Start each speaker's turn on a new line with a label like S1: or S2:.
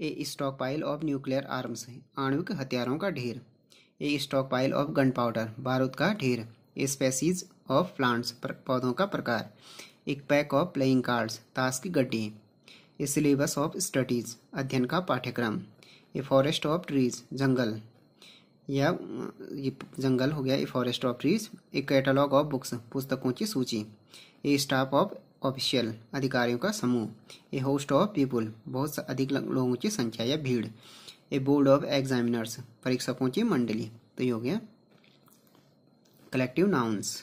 S1: A stockpile of nuclear arms आणविक हथियारों का ढेर a stockpile of gunpowder बारूद का ढेर ए स्पेसीज ऑफ प्लांट्स पौधों का प्रकार एक पैक ऑफ प्लेइंग कार्ड्स ताश की गड्डी ए सिलेबस ऑफ स्टडीज अध्ययन का पाठ्यक्रम ए फॉरेस्ट ऑफ ट्रीज जंगल या ये जंगल हो गया a forest of trees a catalogue of books पुस्तकों की सूची ए स्टाफ ऑफ ऑफिशियल अधिकारियों का समूह ए होस्ट ऑफ पीपुल बहुत अधिक लोगों की संख्या या भीड़ ए बोर्ड ऑफ एग्जामिनर्स परीक्षकों की मंडली तो ये हो गया कलेक्टिव नाउन्स